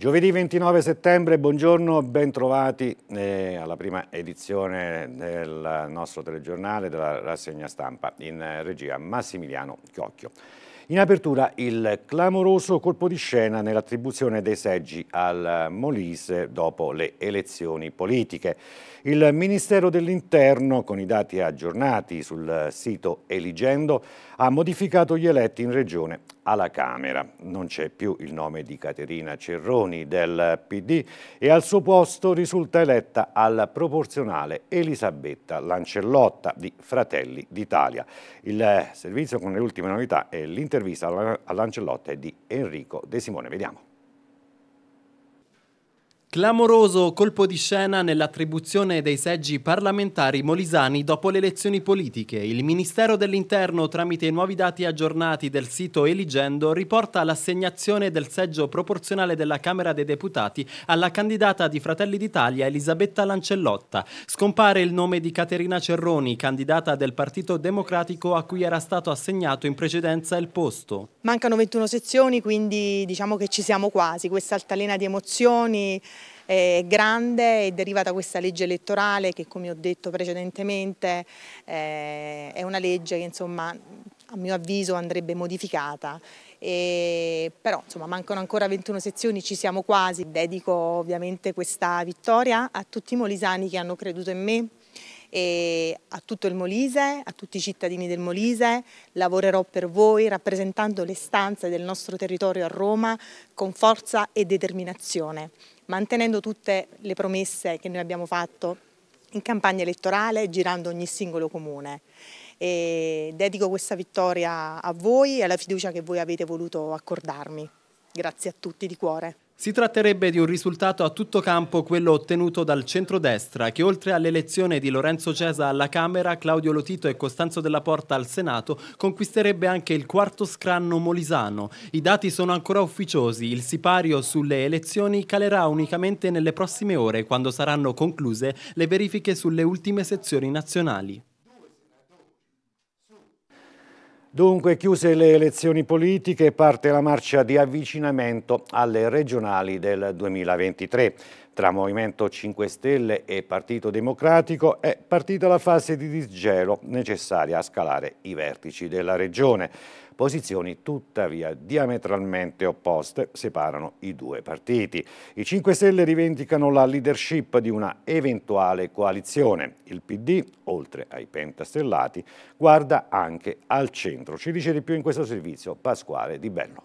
Giovedì 29 settembre, buongiorno, bentrovati eh, alla prima edizione del nostro telegiornale della rassegna stampa in eh, regia Massimiliano Chiocchio. In apertura il clamoroso colpo di scena nell'attribuzione dei seggi al Molise dopo le elezioni politiche. Il Ministero dell'Interno, con i dati aggiornati sul sito Eligendo, ha modificato gli eletti in regione alla Camera. Non c'è più il nome di Caterina Cerroni del PD e al suo posto risulta eletta al proporzionale Elisabetta Lancellotta di Fratelli d'Italia. Il servizio con le ultime novità e l'intervista a Lancellotta è di Enrico De Simone. Vediamo. Clamoroso colpo di scena nell'attribuzione dei seggi parlamentari molisani dopo le elezioni politiche. Il Ministero dell'Interno, tramite i nuovi dati aggiornati del sito Eligendo, riporta l'assegnazione del seggio proporzionale della Camera dei Deputati alla candidata di Fratelli d'Italia Elisabetta Lancellotta. Scompare il nome di Caterina Cerroni, candidata del Partito Democratico a cui era stato assegnato in precedenza il posto. Mancano 21 sezioni, quindi diciamo che ci siamo quasi. Questa altalena di emozioni è grande e deriva da questa legge elettorale che come ho detto precedentemente eh, è una legge che insomma a mio avviso andrebbe modificata e, però insomma mancano ancora 21 sezioni, ci siamo quasi. Dedico ovviamente questa vittoria a tutti i molisani che hanno creduto in me e a tutto il Molise, a tutti i cittadini del Molise, lavorerò per voi rappresentando le stanze del nostro territorio a Roma con forza e determinazione mantenendo tutte le promesse che noi abbiamo fatto in campagna elettorale, girando ogni singolo comune. E dedico questa vittoria a voi e alla fiducia che voi avete voluto accordarmi. Grazie a tutti di cuore. Si tratterebbe di un risultato a tutto campo quello ottenuto dal centrodestra che oltre all'elezione di Lorenzo Cesa alla Camera, Claudio Lotito e Costanzo Della Porta al Senato conquisterebbe anche il quarto scranno molisano. I dati sono ancora ufficiosi, il sipario sulle elezioni calerà unicamente nelle prossime ore quando saranno concluse le verifiche sulle ultime sezioni nazionali. Dunque, chiuse le elezioni politiche, parte la marcia di avvicinamento alle regionali del 2023. Tra Movimento 5 Stelle e Partito Democratico è partita la fase di disgelo necessaria a scalare i vertici della regione. Posizioni tuttavia diametralmente opposte separano i due partiti. I 5 Stelle rivendicano la leadership di una eventuale coalizione. Il PD, oltre ai pentastellati, guarda anche al centro. Ci dice di più in questo servizio Pasquale Di Bello.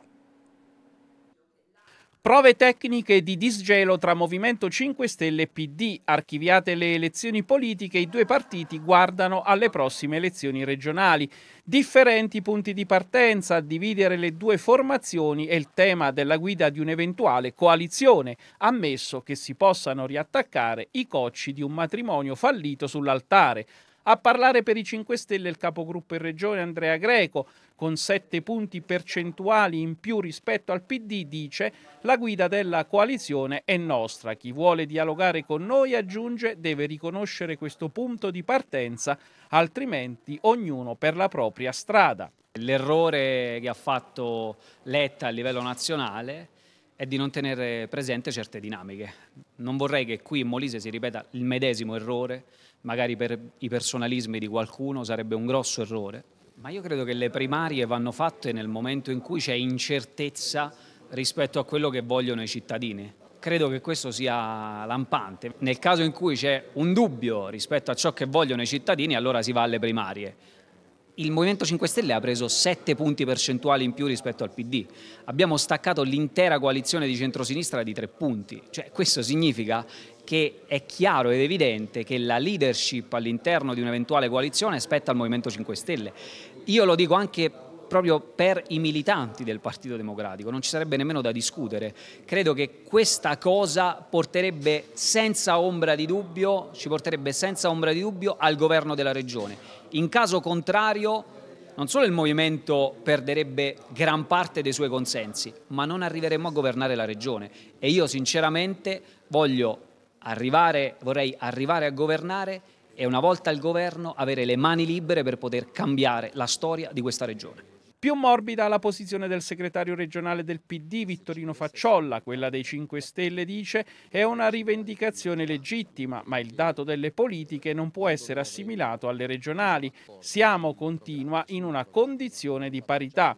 Prove tecniche di disgelo tra Movimento 5 Stelle e PD. Archiviate le elezioni politiche, i due partiti guardano alle prossime elezioni regionali. Differenti punti di partenza dividere le due formazioni e il tema della guida di un'eventuale coalizione, ammesso che si possano riattaccare i cocci di un matrimonio fallito sull'altare. A parlare per i 5 Stelle il capogruppo in regione Andrea Greco, con 7 punti percentuali in più rispetto al PD, dice la guida della coalizione è nostra. Chi vuole dialogare con noi, aggiunge, deve riconoscere questo punto di partenza, altrimenti ognuno per la propria strada. L'errore che ha fatto Letta a livello nazionale è di non tenere presente certe dinamiche. Non vorrei che qui in Molise si ripeta il medesimo errore magari per i personalismi di qualcuno sarebbe un grosso errore, ma io credo che le primarie vanno fatte nel momento in cui c'è incertezza rispetto a quello che vogliono i cittadini. Credo che questo sia lampante. Nel caso in cui c'è un dubbio rispetto a ciò che vogliono i cittadini, allora si va alle primarie. Il Movimento 5 Stelle ha preso 7 punti percentuali in più rispetto al PD. Abbiamo staccato l'intera coalizione di centrosinistra di 3 punti. Cioè, questo significa che è chiaro ed evidente che la leadership all'interno di un'eventuale coalizione spetta al Movimento 5 Stelle. Io lo dico anche proprio per i militanti del Partito Democratico, non ci sarebbe nemmeno da discutere. Credo che questa cosa porterebbe senza ombra di dubbio, ci porterebbe senza ombra di dubbio al governo della regione. In caso contrario non solo il movimento perderebbe gran parte dei suoi consensi, ma non arriveremmo a governare la regione e io sinceramente voglio arrivare, vorrei arrivare a governare e una volta al governo avere le mani libere per poter cambiare la storia di questa regione. Più morbida la posizione del segretario regionale del PD Vittorino Facciolla, quella dei 5 Stelle dice è una rivendicazione legittima, ma il dato delle politiche non può essere assimilato alle regionali. Siamo continua in una condizione di parità.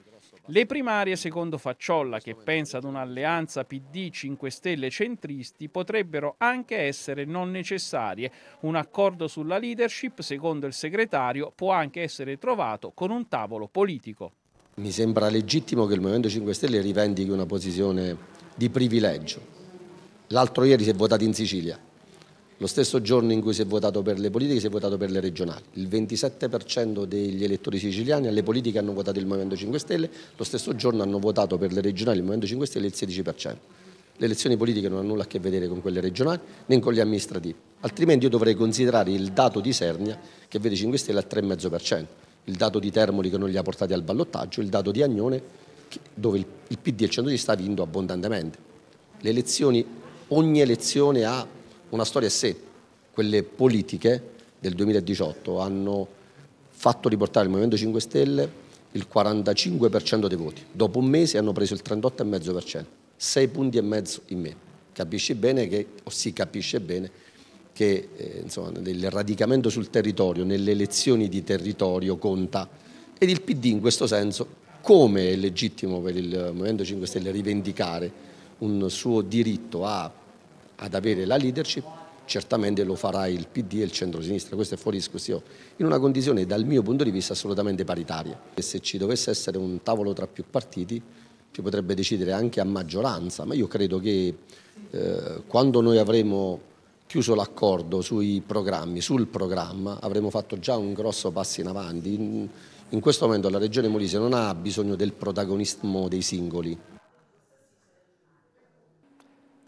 Le primarie, secondo Facciolla, che pensa ad un'alleanza PD 5 Stelle centristi, potrebbero anche essere non necessarie. Un accordo sulla leadership, secondo il segretario, può anche essere trovato con un tavolo politico. Mi sembra legittimo che il Movimento 5 Stelle rivendichi una posizione di privilegio. L'altro ieri si è votato in Sicilia lo stesso giorno in cui si è votato per le politiche si è votato per le regionali. Il 27% degli elettori siciliani alle politiche hanno votato il Movimento 5 Stelle, lo stesso giorno hanno votato per le regionali il Movimento 5 Stelle il 16%. Le elezioni politiche non hanno nulla a che vedere con quelle regionali né con le amministrative, altrimenti io dovrei considerare il dato di Sernia che vede 5 Stelle al 3,5%, il dato di Termoli che non li ha portati al ballottaggio, il dato di Agnone dove il PD e il centrodestra ha vinto abbondantemente. Le elezioni, ogni elezione ha una storia a sé. Quelle politiche del 2018 hanno fatto riportare il Movimento 5 Stelle il 45% dei voti. Dopo un mese hanno preso il 38,5%, 6 punti e mezzo in meno. Capisci bene che, o si capisce bene che eh, insomma, il radicamento sul territorio, nelle elezioni di territorio conta ed il PD in questo senso, come è legittimo per il Movimento 5 Stelle rivendicare un suo diritto a ad avere la leadership, certamente lo farà il PD e il centro-sinistra, questo è fuori discussione, in una condizione dal mio punto di vista assolutamente paritaria. E se ci dovesse essere un tavolo tra più partiti si potrebbe decidere anche a maggioranza, ma io credo che eh, quando noi avremo chiuso l'accordo sui programmi, sul programma, avremo fatto già un grosso passo in avanti. In, in questo momento la Regione Molise non ha bisogno del protagonismo dei singoli,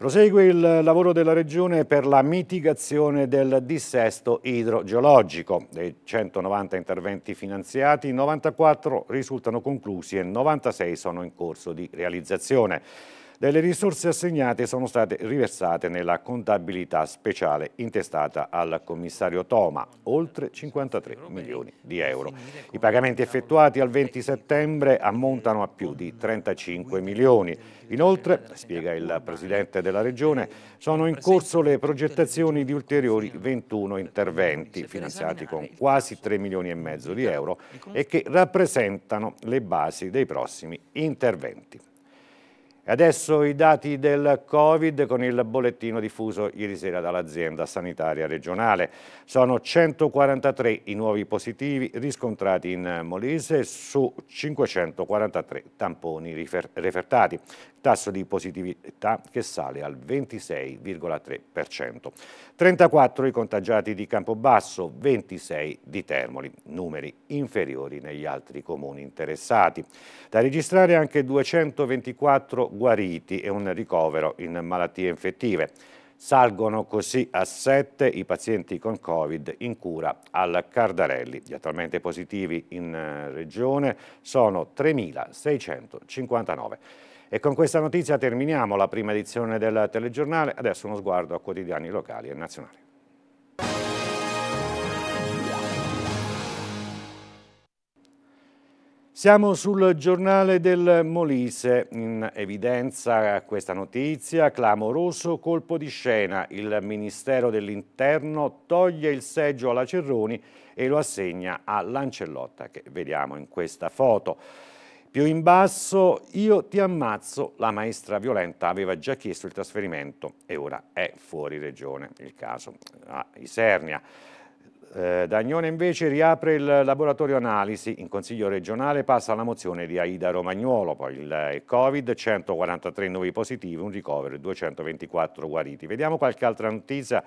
Prosegue il lavoro della Regione per la mitigazione del dissesto idrogeologico. Dei 190 interventi finanziati, 94 risultano conclusi e 96 sono in corso di realizzazione delle risorse assegnate sono state riversate nella contabilità speciale intestata al commissario Toma, oltre 53 milioni di euro. I pagamenti effettuati al 20 settembre ammontano a più di 35 milioni. Inoltre, spiega il Presidente della Regione, sono in corso le progettazioni di ulteriori 21 interventi finanziati con quasi 3 milioni e mezzo di euro e che rappresentano le basi dei prossimi interventi adesso i dati del Covid con il bollettino diffuso ieri sera dall'azienda sanitaria regionale. Sono 143 i nuovi positivi riscontrati in Molise su 543 tamponi rifer refertati, tasso di positività che sale al 26,3%. 34 i contagiati di Campobasso, 26 di Termoli, numeri inferiori negli altri comuni interessati. Da registrare anche 224 guariti e un ricovero in malattie infettive. Salgono così a 7 i pazienti con Covid in cura al Cardarelli. Gli attualmente positivi in eh, regione sono 3.659. E con questa notizia terminiamo la prima edizione del telegiornale. Adesso uno sguardo a quotidiani locali e nazionali. Siamo sul giornale del Molise, in evidenza questa notizia, clamoroso colpo di scena, il Ministero dell'Interno toglie il seggio alla Cerroni e lo assegna a Lancellotta che vediamo in questa foto. Più in basso, io ti ammazzo, la maestra violenta aveva già chiesto il trasferimento e ora è fuori regione, il caso a Isernia. Eh, Dagnone invece riapre il laboratorio analisi, in consiglio regionale passa la mozione di Aida Romagnuolo, poi il eh, Covid, 143 nuovi positivi, un ricovero, 224 guariti. Vediamo qualche altra notizia,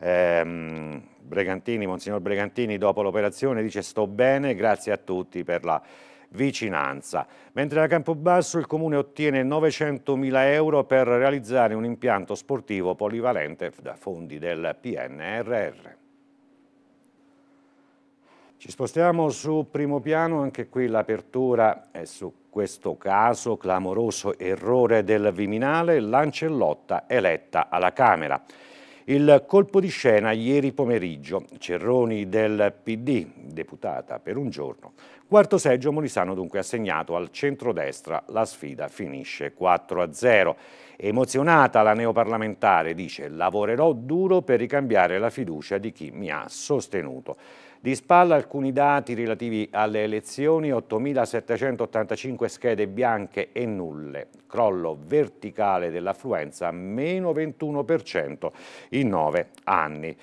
eh, Bregantini, Monsignor Bregantini dopo l'operazione dice sto bene, grazie a tutti per la vicinanza. Mentre a Campobasso il comune ottiene 900.000 euro per realizzare un impianto sportivo polivalente da fondi del PNRR. Ci spostiamo su primo piano, anche qui l'apertura è su questo caso, clamoroso errore del Viminale, Lancellotta eletta alla Camera. Il colpo di scena ieri pomeriggio, Cerroni del PD, deputata per un giorno. Quarto seggio Molisano dunque assegnato al centrodestra, la sfida finisce 4 a 0. Emozionata la neoparlamentare dice lavorerò duro per ricambiare la fiducia di chi mi ha sostenuto. Di spalla alcuni dati relativi alle elezioni, 8.785 schede bianche e nulle, crollo verticale dell'affluenza meno 21% in nove anni.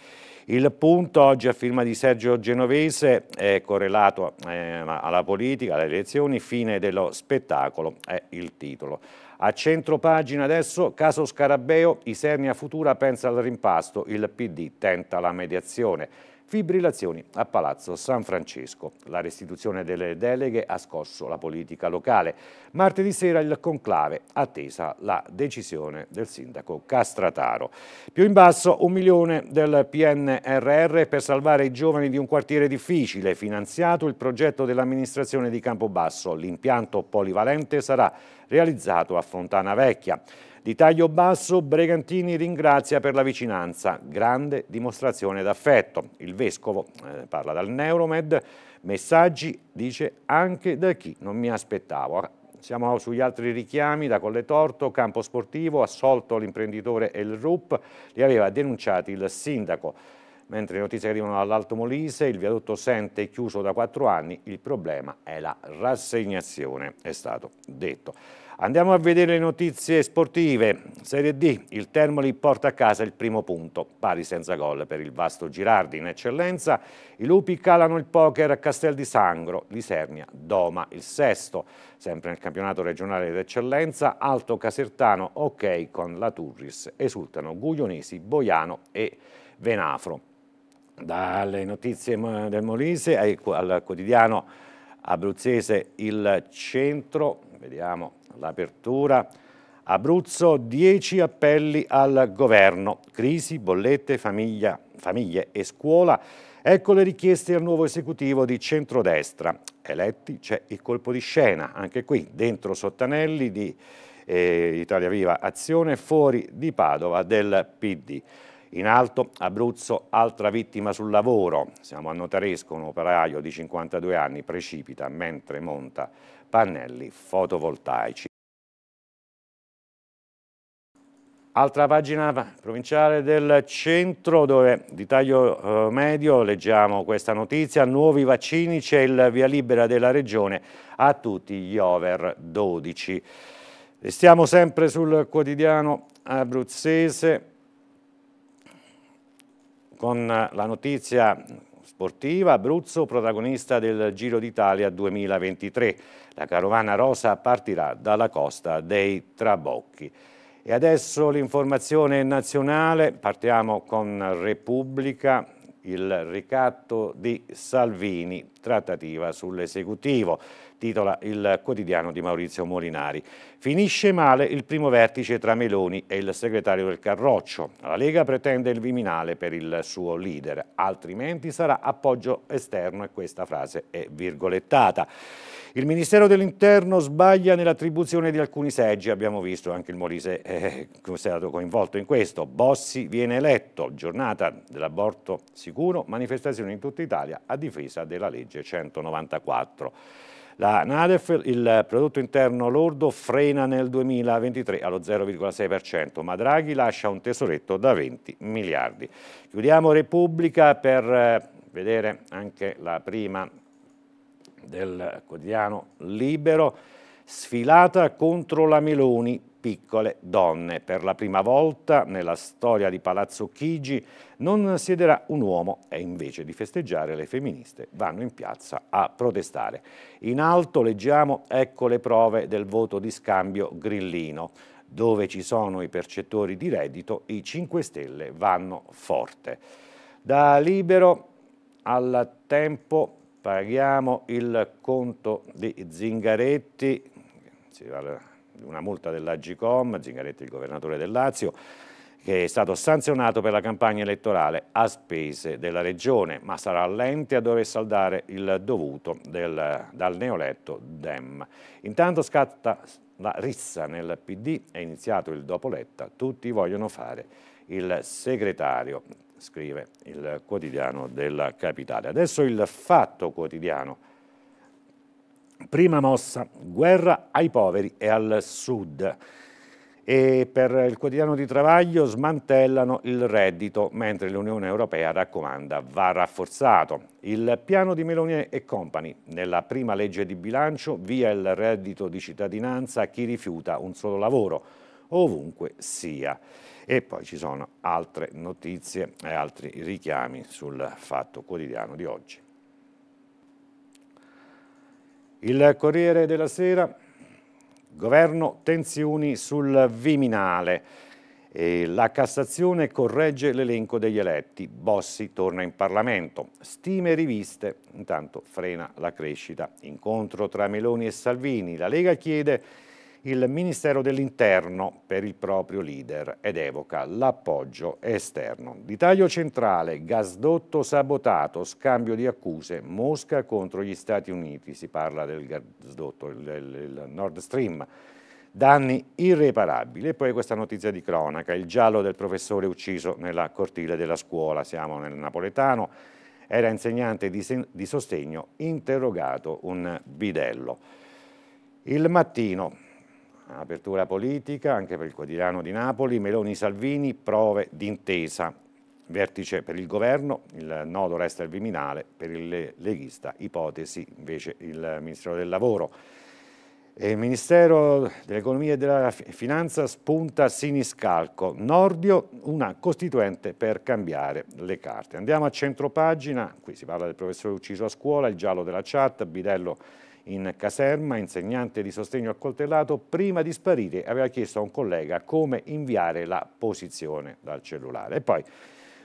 Il punto oggi a firma di Sergio Genovese è correlato eh, alla politica, alle elezioni, fine dello spettacolo è il titolo. A centro pagina adesso, caso Scarabeo, Isernia Futura pensa al rimpasto, il PD tenta la mediazione. Fibrillazioni a Palazzo San Francesco. La restituzione delle deleghe ha scosso la politica locale. Martedì sera il conclave, attesa la decisione del sindaco Castrataro. Più in basso un milione del PNRR per salvare i giovani di un quartiere difficile. Finanziato il progetto dell'amministrazione di Campobasso. L'impianto polivalente sarà realizzato a Fontana Vecchia. Di taglio basso, Bregantini ringrazia per la vicinanza. Grande dimostrazione d'affetto. Il Vescovo eh, parla dal Neuromed. Messaggi, dice, anche da chi non mi aspettavo. Ah, siamo sugli altri richiami da Colle Torto, campo sportivo, assolto l'imprenditore El Rup, li aveva denunciati il sindaco. Mentre le notizie arrivano dall'Alto Molise, il viadotto Sente è chiuso da quattro anni, il problema è la rassegnazione, è stato detto. Andiamo a vedere le notizie sportive. Serie D, il Termoli porta a casa il primo punto, pari senza gol per il vasto Girardi in eccellenza. I Lupi calano il poker a Castel di Sangro, Lisernia, Doma il sesto. Sempre nel campionato regionale d'eccellenza, Alto Casertano, ok con la Turris. Esultano Guglionesi, Boiano e Venafro. Dalle notizie del Molise al quotidiano abruzzese Il Centro, vediamo l'apertura. Abruzzo 10 appelli al governo, crisi, bollette, famiglia, famiglie e scuola. Ecco le richieste al nuovo esecutivo di centrodestra. Eletti c'è il colpo di scena, anche qui dentro Sottanelli di eh, Italia Viva Azione, fuori di Padova del PD. In alto Abruzzo, altra vittima sul lavoro. Siamo a Notaresco, un operaio di 52 anni precipita mentre monta pannelli fotovoltaici. Altra pagina provinciale del centro dove di taglio eh, medio leggiamo questa notizia, nuovi vaccini, c'è il via libera della regione a tutti gli over 12. E stiamo sempre sul quotidiano abruzzese, con la notizia sportiva Abruzzo protagonista del Giro d'Italia 2023. La carovana rosa partirà dalla costa dei Trabocchi. E adesso l'informazione nazionale, partiamo con Repubblica, il ricatto di Salvini, trattativa sull'esecutivo titola il quotidiano di Maurizio Molinari. Finisce male il primo vertice tra Meloni e il segretario del Carroccio. La Lega pretende il Viminale per il suo leader, altrimenti sarà appoggio esterno e questa frase è virgolettata. Il Ministero dell'Interno sbaglia nell'attribuzione di alcuni seggi, abbiamo visto anche il Molise eh, che è stato coinvolto in questo. Bossi viene eletto, giornata dell'aborto sicuro, manifestazione in tutta Italia a difesa della legge 194. La NADEF, il prodotto interno lordo, frena nel 2023 allo 0,6%, ma Draghi lascia un tesoretto da 20 miliardi. Chiudiamo Repubblica per eh, vedere anche la prima del quotidiano Libero, sfilata contro la Meloni, piccole donne. Per la prima volta nella storia di Palazzo Chigi non siederà un uomo e invece di festeggiare le femministe vanno in piazza a protestare. In alto leggiamo ecco le prove del voto di scambio grillino. Dove ci sono i percettori di reddito i 5 Stelle vanno forte. Da libero al tempo paghiamo il conto di Zingaretti, una multa dell'Agicom, Zingaretti il governatore del Lazio, che è stato sanzionato per la campagna elettorale a spese della regione, ma sarà l'ente a dover saldare il dovuto del, dal neoletto Dem. Intanto scatta la rissa nel PD, è iniziato il dopo Letta, tutti vogliono fare il segretario, scrive il quotidiano della capitale. Adesso il fatto quotidiano Prima mossa, guerra ai poveri e al sud. E per il quotidiano di Travaglio smantellano il reddito, mentre l'Unione Europea raccomanda va rafforzato. Il piano di Meloni e Company, nella prima legge di bilancio, via il reddito di cittadinanza a chi rifiuta un solo lavoro, ovunque sia. E poi ci sono altre notizie e altri richiami sul fatto quotidiano di oggi. Il Corriere della Sera, governo tensioni sul Viminale. E la Cassazione corregge l'elenco degli eletti, Bossi torna in Parlamento, stime riviste, intanto frena la crescita. Incontro tra Meloni e Salvini, la Lega chiede il Ministero dell'Interno per il proprio leader ed evoca l'appoggio esterno. Di taglio centrale, gasdotto sabotato, scambio di accuse, Mosca contro gli Stati Uniti, si parla del gasdotto, del Nord Stream, danni irreparabili. E poi questa notizia di cronaca, il giallo del professore ucciso nella cortile della scuola, siamo nel napoletano, era insegnante di, di sostegno, interrogato un bidello. Il mattino Apertura politica anche per il quotidiano di Napoli, Meloni-Salvini, prove d'intesa. Vertice per il governo, il nodo resta il Viminale, per il leghista ipotesi invece il Ministero del Lavoro. E il Ministero dell'Economia e della Finanza spunta siniscalco, Nordio una costituente per cambiare le carte. Andiamo a centropagina, qui si parla del professore ucciso a scuola, il giallo della chat, Bidello in caserma, insegnante di sostegno accoltellato, prima di sparire aveva chiesto a un collega come inviare la posizione dal cellulare. E poi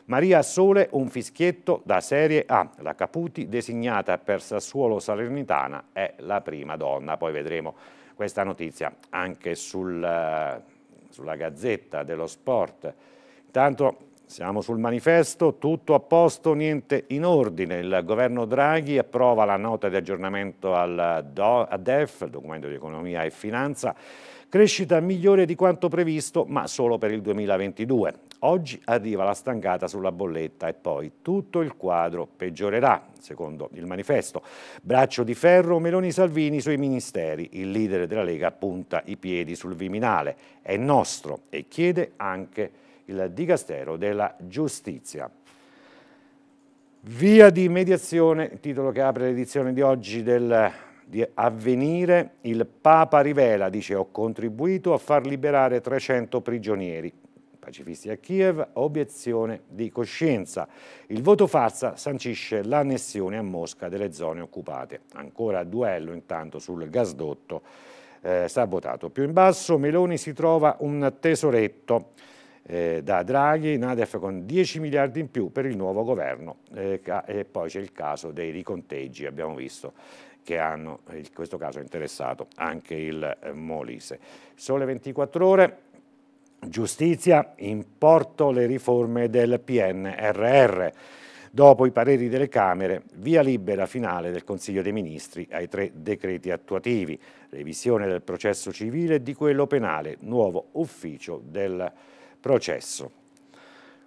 Maria Sole, un fischietto da Serie A. La Caputi, designata per Sassuolo Salernitana, è la prima donna. Poi vedremo questa notizia anche sul, eh, sulla Gazzetta dello Sport. Intanto siamo sul manifesto, tutto a posto, niente in ordine. Il governo Draghi approva la nota di aggiornamento al Do DEF, il documento di economia e finanza, crescita migliore di quanto previsto, ma solo per il 2022. Oggi arriva la stancata sulla bolletta e poi tutto il quadro peggiorerà, secondo il manifesto. Braccio di ferro Meloni Salvini sui ministeri. Il leader della Lega punta i piedi sul Viminale. È nostro e chiede anche il Dicastero della Giustizia. Via di mediazione, titolo che apre l'edizione di oggi del di Avvenire, il Papa rivela, dice ho contribuito a far liberare 300 prigionieri. Pacifisti a Kiev, obiezione di coscienza. Il voto farsa sancisce l'annessione a Mosca delle zone occupate. Ancora duello intanto sul gasdotto eh, sabotato. Più in basso Meloni si trova un tesoretto eh, da Draghi, Nadef con 10 miliardi in più per il nuovo governo eh, e poi c'è il caso dei riconteggi, abbiamo visto che hanno eh, in questo caso interessato anche il eh, Molise. Sole 24 ore, giustizia, in porto le riforme del PNRR. Dopo i pareri delle Camere, via libera finale del Consiglio dei Ministri ai tre decreti attuativi, revisione del processo civile e di quello penale, nuovo ufficio del processo.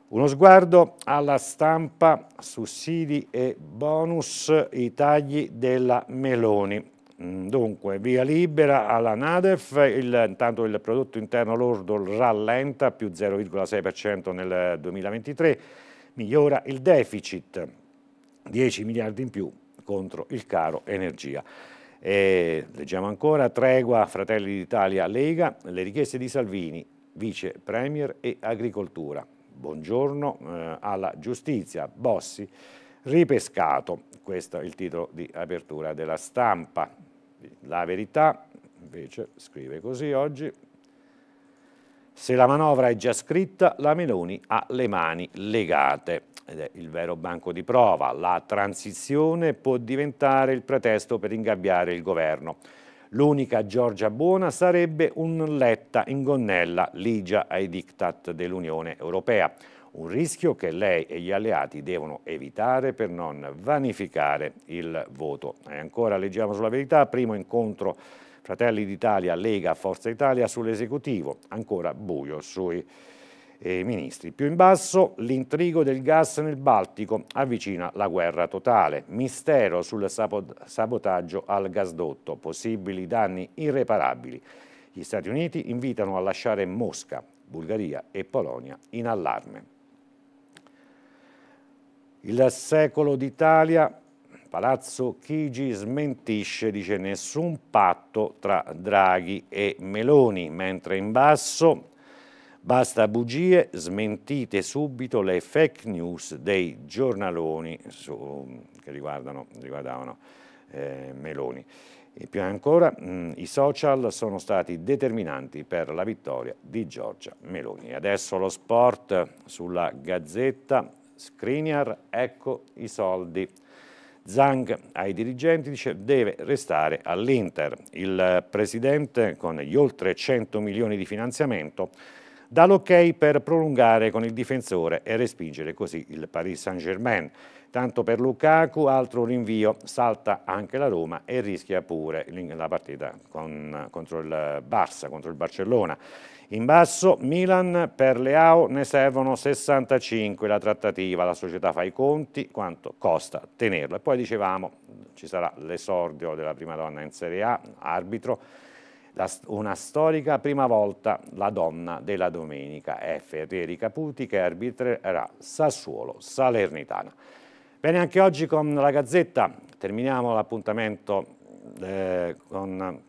Uno sguardo alla stampa, sussidi e bonus, i tagli della Meloni. Mm, dunque, via libera alla Nadef, il, intanto il prodotto interno lordo rallenta più 0,6% nel 2023, migliora il deficit, 10 miliardi in più contro il caro energia. E, leggiamo ancora, tregua, Fratelli d'Italia, Lega, le richieste di Salvini, vice premier e agricoltura. Buongiorno eh, alla giustizia, Bossi, ripescato, questo è il titolo di apertura della stampa. La verità invece scrive così oggi, se la manovra è già scritta, la Meloni ha le mani legate. Ed è il vero banco di prova. La transizione può diventare il pretesto per ingabbiare il governo. L'unica Giorgia buona sarebbe un Letta in gonnella, ligia ai diktat dell'Unione Europea. Un rischio che lei e gli alleati devono evitare per non vanificare il voto. E ancora leggiamo sulla verità, primo incontro Fratelli d'Italia, Lega, Forza Italia sull'esecutivo, ancora buio sui eh, ministri. Più in basso l'intrigo del gas nel Baltico avvicina la guerra totale, mistero sul sabotaggio al gasdotto, possibili danni irreparabili. Gli Stati Uniti invitano a lasciare Mosca, Bulgaria e Polonia in allarme. Il secolo d'Italia Palazzo Chigi smentisce, dice nessun patto tra Draghi e Meloni, mentre in basso Basta bugie, smentite subito le fake news dei giornaloni su, che riguardavano eh, Meloni. E più ancora, mh, mm, i social sono stati determinanti per la vittoria di Giorgia Meloni. Adesso lo sport sulla Gazzetta, Skriniar, ecco i soldi. Zhang ai dirigenti dice deve restare all'Inter. Il presidente con gli oltre 100 milioni di finanziamento dà l'ok per prolungare con il difensore e respingere così il Paris Saint-Germain. Tanto per Lukaku, altro rinvio, salta anche la Roma e rischia pure la partita con, contro il Barça, contro il Barcellona. In basso Milan per Leao ne servono 65 la trattativa, la società fa i conti, quanto costa tenerlo. E poi dicevamo ci sarà l'esordio della prima donna in Serie A, arbitro, una storica prima volta la donna della domenica è Ferrieri Caputi che arbitrerà Sassuolo Salernitana. Bene, anche oggi con la Gazzetta terminiamo l'appuntamento eh, con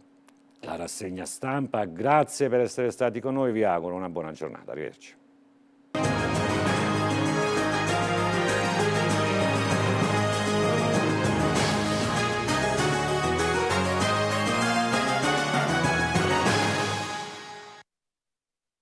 la rassegna stampa. Grazie per essere stati con noi, vi auguro una buona giornata, arrivederci.